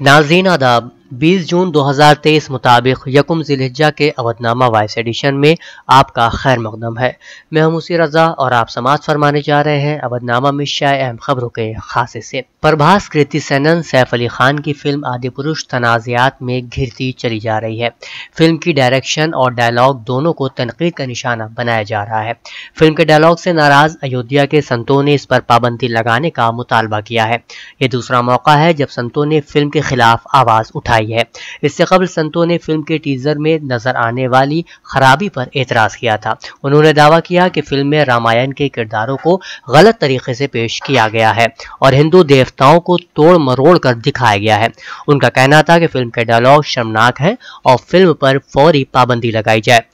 nazinadab 20 जून 2023 मुताबिक यकुम जिलहजा के Avadhnama vice addition में आपका खैर मकदम है मैं हम उसी रजा और आप समाज फरमाने जा रहे हैं अवधनामा में शाय अहम खबरों के खासे से प्रभास कृति सैनन सैफ अली खान की फिल्म आदि पुरुष तनाज़ात में घिरती चली जा रही है फिल्म की डायरेक्शन और डायलॉग दोनों को तनकीद का निशाना बनाया जा रहा है फिल्म के डायलॉग से नाराज अयोध्या के संतों ने इस पर पाबंदी लगाने का मुतालबा किया है ये दूसरा मौका है जब संतों ने फिल्म के खिलाफ आवाज़ उठाई आई है इससे कबल संतों ने फिल्म के टीजर में नजर आने वाली खराबी पर एतराज किया था उन्होंने दावा किया कि फिल्म में रामायण के किरदारों को गलत तरीके से पेश किया गया है और हिंदू देवताओं को तोड़ मरोड़ कर दिखाया गया है उनका कहना था कि फिल्म के डायलॉग शर्मनाक है और फिल्म पर फौरी पाबंदी लगाई जाए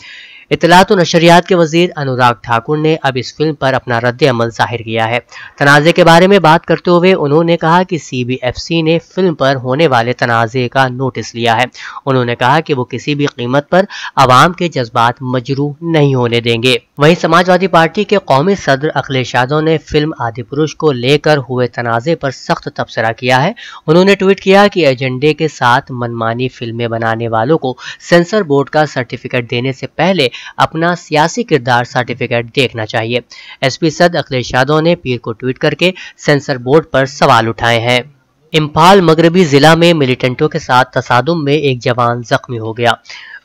इतलात नशरियात के वजीर अनुराग ठाकुर ने अब इस फिल्म पर अपना रद्द अमल जाहिर किया है तनाज़े के बारे में बात करते हुए उन्होंने कहा कि सी बी एफ सी ने फिल्म पर होने वाले तनाज़े का नोटिस लिया है उन्होंने कहा कि वो किसी भी कीमत पर आवाम के जज्बात मजरू नहीं होने देंगे वहीं समाजवादी पार्टी के कौमी सदर अखिलेश यादव ने फिल्म आदि पुरुष को लेकर हुए तनाज़े पर सख्त तबसरा किया है उन्होंने ट्वीट किया कि एजेंडे के साथ मनमानी फिल्में बनाने वालों को सेंसर बोर्ड का सर्टिफिकेट देने से पहले अपना सियासी किरदार सर्टिफिकेट देखना चाहिए एसपी सद अखिलेश यादव ने पीर को ट्वीट करके सेंसर बोर्ड पर सवाल उठाए हैं इम्फाल मगरबी जिला में मिलिटेंटों के साथ तसादम में एक जवान जख्मी हो गया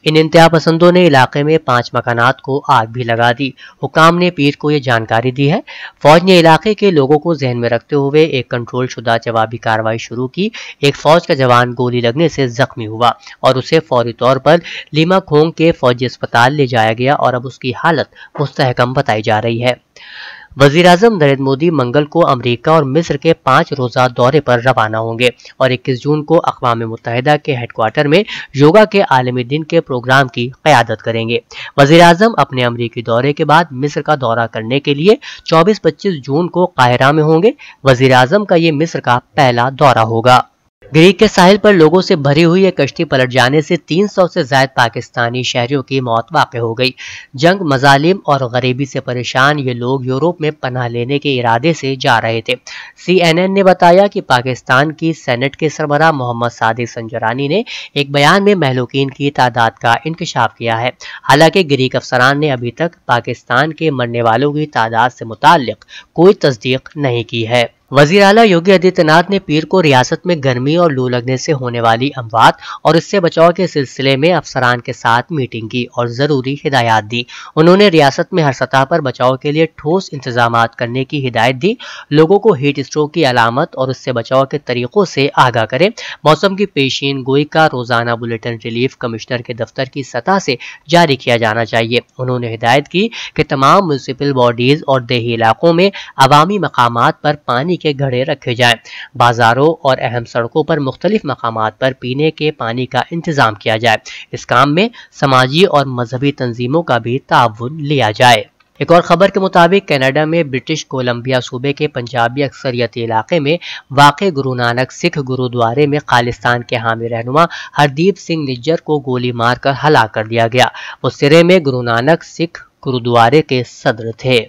इन इंतहा पसंदों ने इलाके में पांच मकानात को आग भी लगा दी हुकाम ने पीर को यह जानकारी दी है फौज ने इलाके के लोगों को जहन में रखते हुए एक कंट्रोल शुदा जवाबी कार्रवाई शुरू की एक फौज का जवान गोली लगने से जख्मी हुआ और उसे फौरी तौर पर लीमा खोंग के फौजी अस्पताल ले जाया गया और अब उसकी हालत मुस्तहकम बताई जा रही है वजीर अजम नरेंद्र मोदी मंगल को अमरीका और मिस्र के पाँच रोज़ा दौरे पर रवाना होंगे और इक्कीस जून को अकवा मुतहदा के हेडक्वार्टर में योगा के आलमी दिन के प्रोग्राम की क्यादत करेंगे वजीर अजम अपने अमरीकी दौरे के बाद मिस्र का दौरा करने के लिए चौबीस पच्चीस जून को कायरा में होंगे वजीर अजम का ये मिस्र का पहला दौरा होगा ग्रीक के साहिल पर लोगों से भरी हुई एक कश्ती पलट जाने से 300 से ज्यादा पाकिस्तानी शहरियों की मौत वाक़ हो गई जंग मजालिम और गरीबी से परेशान ये लोग यूरोप में पनाह लेने के इरादे से जा रहे थे सीएनएन ने बताया कि पाकिस्तान की सेनेट के सरबरा मोहम्मद सादिक संजरानी ने एक बयान में महलुकिन की तादाद का इंकशाफ किया है हालांकि ग्रीक अफसरान ने अभी तक पाकिस्तान के मरने वालों की तादाद से मुतल कोई तस्दीक नहीं की है वजीर अला योगी आदित्यनाथ ने पीर को रियासत में गर्मी और लू लगने से होने वाली अमवात और इससे बचाव के सिलसिले में अफसरान के साथ मीटिंग की और ज़रूरी हिदायत दी उन्होंने रियासत में हर सतह पर बचाव के लिए ठोस इंतजाम करने की हिदायत दी लोगों को हीट स्ट्रोक की अलामत और उससे बचाव के तरीक़ों से आगाह करें मौसम की पेशीन गोई का रोज़ाना बुलेटिन रिलीफ कमिश्नर के दफ्तर की सतह से जारी किया जाना चाहिए उन्होंने हिदायत की कि तमाम म्यूनसिपल बॉडीज़ और देही इलाकों में अवामी मकाम पर पानी के घड़े रखे जाए बाजारों और अहम सड़कों पर मुख्तलिफ मकाम पर पीने के पानी का इंतज़ाम किया जाए इस काम में समाजी और मजहबी तंजीमों का भी ताउन लिया जाए एक और खबर के मुताबिक कनाडा में ब्रिटिश कोलंबिया सूबे के पंजाबी अक्सरियती इलाके में वाक़ गुरु नानक सिख गुरुद्वारे में खालिस्तान के हामी रहनुमा हरदीप सिंह निज्जर को गोली मारकर हला कर दिया गया वो सिरे में गुरु नानक सिख गुरुद्वारे के सदर थे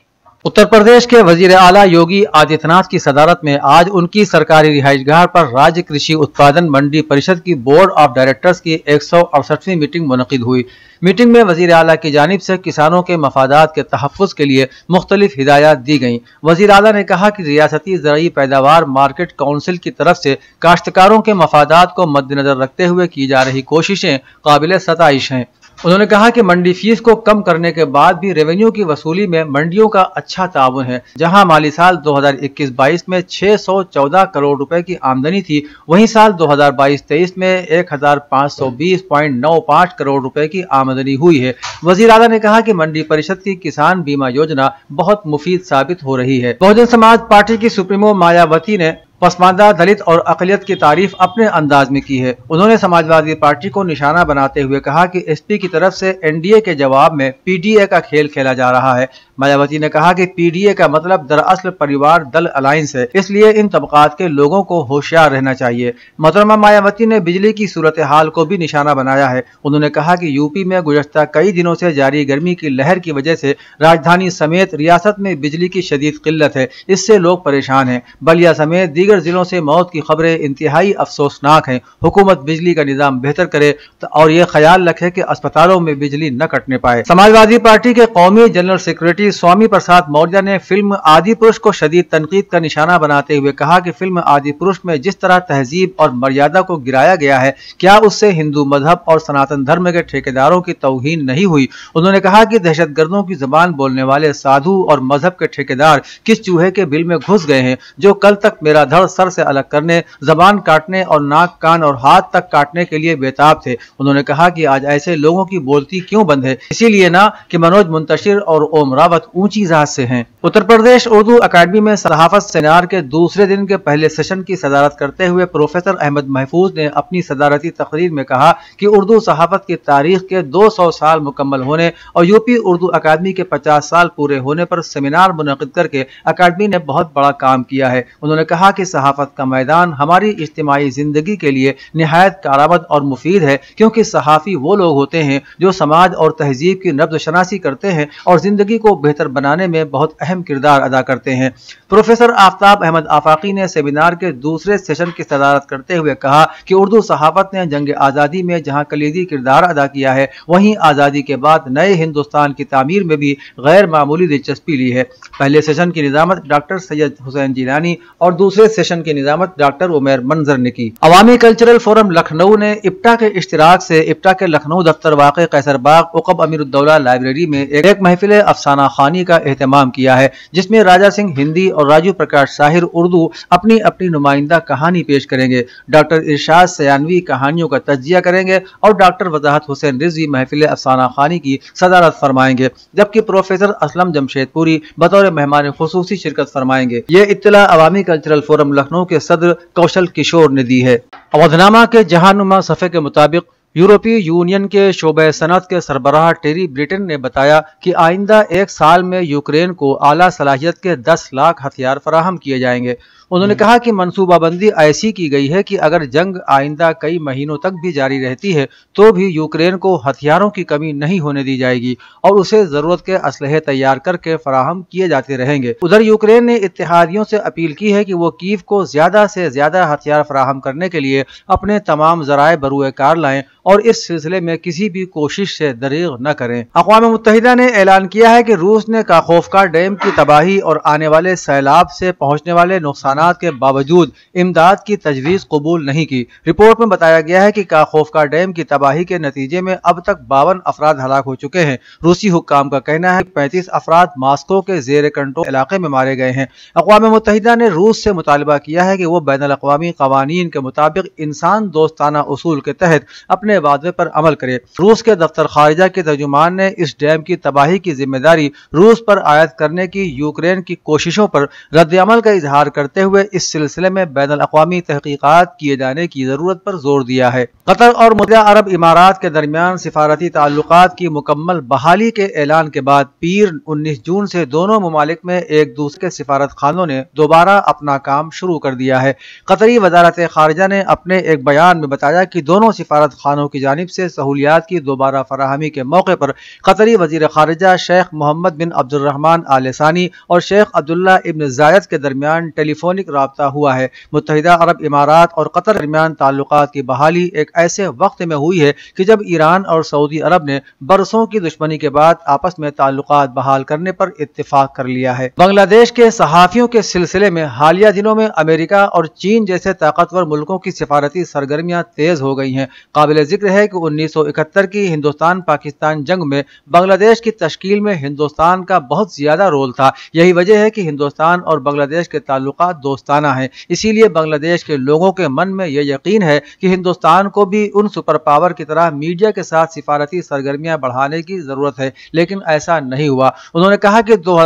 उत्तर प्रदेश के वजीर आला योगी आदित्यनाथ की सदारत में आज उनकी सरकारी रिहाइशगाह पर राज्य कृषि उत्पादन मंडी परिषद की बोर्ड ऑफ डायरेक्टर्स की एक मीटिंग मुनद हुई मीटिंग में वजीर अला की जानब से किसानों के मफादात के तहफ़ के लिए मुख्तलिफ हिदायत दी गई वजीर अला ने कहा कि रियासती जरिए पैदावार मार्केट काउंसिल की तरफ से काश्तकारों के मफादात को मद्देनजर रखते हुए की जा रही कोशिशें काबिल सतश हैं उन्होंने कहा कि मंडी फीस को कम करने के बाद भी रेवेन्यू की वसूली में मंडियों का अच्छा ताउन है जहां माली साल 2021-22 में 614 करोड़ रुपए की आमदनी थी वहीं साल 2022-23 में 1520.95 करोड़ रुपए की आमदनी हुई है वजीर ने कहा कि मंडी परिषद की किसान बीमा योजना बहुत मुफीद साबित हो रही है बहुजन समाज पार्टी की सुप्रीमो मायावती ने पसमानदा दलित और अकलियत की तारीफ अपने अंदाज में की है उन्होंने समाजवादी पार्टी को निशाना बनाते हुए कहा कि एसपी की तरफ से एनडीए के जवाब में पीडीए का खेल खेला जा रहा है मायावती ने कहा कि पीडीए का मतलब दरअसल परिवार दल अलायंस है इसलिए इन तबकात के लोगों को होशियार रहना चाहिए मोहतरमा मायावती ने बिजली की सूरत हाल को भी निशाना बनाया है उन्होंने कहा की यूपी में गुजशत कई दिनों ऐसी जारी गर्मी की लहर की वजह ऐसी राजधानी समेत रियासत में बिजली की शदीद किल्लत है इससे लोग परेशान है बलिया समेत दीगर दीगर ज़िलों से मौत की खबरें इंतहाई अफसोसनाक हैं हुकूमत बिजली का निज़ाम बेहतर करे तो और ये ख्याल रखे कि अस्पतालों में बिजली न कटने पाए समाजवादी पार्टी के कौमी जनरल सेक्रेटरी स्वामी प्रसाद मौर्य ने फिल्म आदि पुरुष को शदीद तनकीद का निशाना बनाते हुए कहा कि फिल्म आदि पुरुष में जिस तरह तहजीब और मर्यादा को गिराया गया है क्या उससे हिंदू मजहब और सनातन धर्म के ठेकेदारों की तोहन नहीं हुई उन्होंने कहा कि दहशत गर्दों की जबान बोलने वाले साधु और मजहब के ठेकेदार किस चूहे के बिल में घुस गए हैं जो कल तक मेरा धर्म सर सर से अलग करने जबान काटने और नाक कान और हाथ तक काटने के लिए बेताब थे उन्होंने कहा कि आज ऐसे लोगों की बोलती क्यों बंद है इसीलिए ना कि मनोज मुंतशिर और ओम रावत ऊंची जहाज से हैं उत्तर प्रदेश उर्दू अकादमी में सहाफत सेमिनार के दूसरे दिन के पहले सेशन की सदारत करते हुए प्रोफेसर अहमद महफूज ने अपनी सदारती तकरीर में कहा कि उर्दू सहाफत की तारीख के 200 साल मुकम्मल होने और यूपी उर्दू अकादमी के 50 साल पूरे होने पर सेमिनार मुनद करके अकादमी ने बहुत बड़ा काम किया है उन्होंने कहा कि सहाफ़त का मैदान हमारी इज्तमाही ज़िंदगी के लिए नहायत कारामद और मुफीद है क्योंकि सहाफ़ी वो लोग होते हैं जो समाज और तहजीब की नब्ज शनासी करते हैं और ज़िंदगी को बेहतर बनाने में बहुत अहम किरदार अदा करते हैं प्रोफेसर आफ्ताब अहमद आफाकी ने सेमिनार के दूसरे सेशन की सदारत करते हुए कहा कि उर्दू सहाफ़त ने जंग आज़ादी में जहाँ कलीदी किरदार अदा किया है वहीं आज़ादी के बाद नए हिंदुस्तान की तमीर में भी गैर मामूली दिलचस्पी ली है पहले सेशन की निजामत डॉक्टर सैयद हुसैन जिलानी और दूसरे सेशन की निजामत डॉक्टर उमेर मंजर ने की अवामी कल्चरल फोरम लखनऊ ने इप्टा के इश्तराक से इप्टा के लखनऊ दफ्तर वाक़ कैसरबाग उकब अमीरुद्दौला लाइब्रेरी में एक, महफिल अफसाना खानी का अहतमाम किया है जिसमें राजा सिंह हिंदी और राजू प्रकाश साहिर उर्दू अपनी अपनी नुमाइंदा कहानी पेश करेंगे डॉक्टर इर्शाद सयानवी कहानियों का तजिया करेंगे और डॉक्टर वजाहत हुसैन रिजवी महफिल अफसाना खानी की सदारत फरमाएंगे जबकि प्रोफेसर असलम जमशेदपुरी बतौर मेहमान खसूसी शिरकत फरमाएंगे ये इतला अवामी कल्चरल फोरम लखनऊ के सदर कौशल किशोर ने दी है अवधनामा के जहानुमा सफ़े के मुताबिक यूरोपीय यूनियन के शोबे सनत के सरबराह टेरी ब्रिटेन ने बताया कि आइंदा एक साल में यूक्रेन को आला सलाहियत के 10 लाख हथियार फराहम किए जाएंगे उन्होंने हम्म। कहा कि मनसूबाबंदी ऐसी की गई है कि अगर जंग आइंदा कई महीनों तक भी जारी रहती है तो भी यूक्रेन को हथियारों की कमी नहीं होने दी जाएगी और उसे ज़रूरत के असलहे तैयार करके फराहम किए जाते रहेंगे उधर यूक्रेन ने इतिहादियों से अपील की है कि वो कीव को ज़्यादा से ज़्यादा हथियार फराहम करने के लिए अपने तमाम जराए बरुए कार लाएं और इस सिलसिले में किसी भी कोशिश से दरीग न करें अकवा मुतहदा ने ऐलान किया है कि रूस ने काखोफका डैम की तबाही और आने वाले सैलाब से पहुंचने वाले नुकसान के बावजूद इमदाद की तजवीज़ कबूल नहीं की रिपोर्ट में बताया गया है कि काखोफका डैम की तबाही के नतीजे में अब तक बावन अफराद हलाक हो चुके हैं रूसी हुकाम का कहना है पैंतीस अफराद मास्को के जेर कंट्रोल इलाके में मारे गए हैं अकवा मुतहदा ने रूस से मुतालबा किया है कि वो बैन अवी कवानीन के मुताबिक इंसान दोस्ताना उसूल के तहत अपने अपने वादे पर अमल करे रूस के दफ्तर खारिजा के तर्जुमान ने इस डैम की तबाही की जिम्मेदारी रूस पर आयद करने की यूक्रेन की कोशिशों पर रद्दमल का इजहार करते हुए इस सिलसिले में बैन अवी तहकीकत किए जाने की जरूरत पर जोर दिया है कतर और मुतया अरब इमारात के दरमियान सिफारती ताल्लुक की मुकम्मल बहाली के ऐलान के बाद पीर उन्नीस जून से दोनों ममालिक में एक दूसरे के सिफारत खानों ने दोबारा अपना काम शुरू कर दिया है कतरी वजारत खारजा ने अपने एक बयान में बताया कि दोनों सिफारत खानों किसानों की जानब से सहूलियात की दोबारा फराहमी के मौके पर कतरी वजीर खारजा शेख मोहम्मद बिन अब्दुलरहमान आल सानी और शेख अब्दुल्ला इबन जायद के दरमियान टेलीफोनिक रबता हुआ है मुतहदा अरब इमारात और कतर दरमियान ताल्लुक की बहाली एक ऐसे वक्त में हुई है कि जब ईरान और सऊदी अरब ने बरसों की दुश्मनी के बाद आपस में ताल्लुक बहाल करने पर इतफाक कर लिया है बांग्लादेश के सहाफियों के सिलसिले में हालिया दिनों में अमेरिका और चीन जैसे ताकतवर मुल्कों की सिफारती सरगर्मियां तेज हो गई हैं काबिल जिक्र है कि 1971 की हिंदुस्तान पाकिस्तान जंग में बांग्लादेश की तश्कील में हिंदुस्तान का बहुत ज्यादा रोल था यही वजह है कि हिंदुस्तान और बांग्लादेश के ताल्लुक दोस्ताना हैं इसीलिए बांग्लादेश के लोगों के मन में यह यकीन है कि हिंदुस्तान को भी उन सुपर पावर की तरह मीडिया के साथ सिफारती सरगर्मियां बढ़ाने की जरूरत है लेकिन ऐसा नहीं हुआ उन्होंने कहा कि दो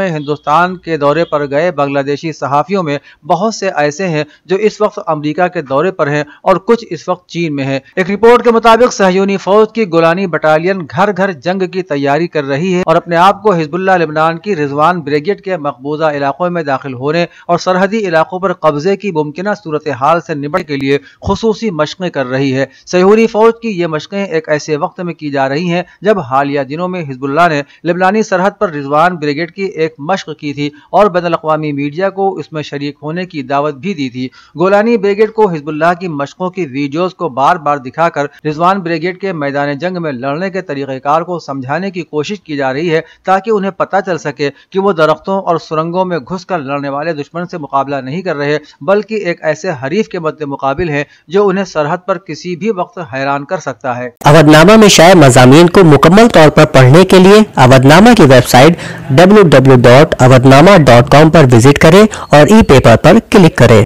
में हिंदुस्तान के दौरे पर गए बांग्लादेशी सहाफियों में बहुत से ऐसे हैं जो इस वक्त अमरीका के दौरे पर हैं और कुछ इस वक्त चीन में है एक रिपोर्ट के मुताबिक सहयोनी फौज की गोलानी बटालियन घर घर जंग की तैयारी कर रही है और अपने आप को हिजबुल्ला लिबनान की रिजवान ब्रिगेड के मकबूजा इलाकों में दाखिल होने और सरहदी इलाकों पर कब्जे की मुमकिन सूरत हाल से निबट के लिए खसूसी मशक़ें कर रही है सहयोनी फौज की ये मशक़ें एक ऐसे वक्त में की जा रही है जब हालिया दिनों में हिजबुल्ला ने लिबनानी सरहद पर रिजवान ब्रिगेड की एक मशक़ की थी और बैन अवी मीडिया को इसमें शरीक होने की दावत भी दी थी गोलानी ब्रिगेड को हिजबुल्ला की मशक़ों की वीडियोज़ को बार बार दिखा बिठाकर रिजवान ब्रिगेड के मैदान जंग में लड़ने के तरीक़ेकार को समझाने की कोशिश की जा रही है ताकि उन्हें पता चल सके कि वो दरख्तों और सुरंगों में घुस कर लड़ने वाले दुश्मन से मुकाबला नहीं कर रहे बल्कि एक ऐसे हरीफ के मद्दे मुकाबिल है जो उन्हें सरहद पर किसी भी वक्त हैरान कर सकता है अवधनामा में शायद मजामी को मुकम्मल तौर पर पढ़ने के लिए अवधनामा की website W W dot Awadhnama dot com पर विजिट करें और ई पेपर पर क्लिक करें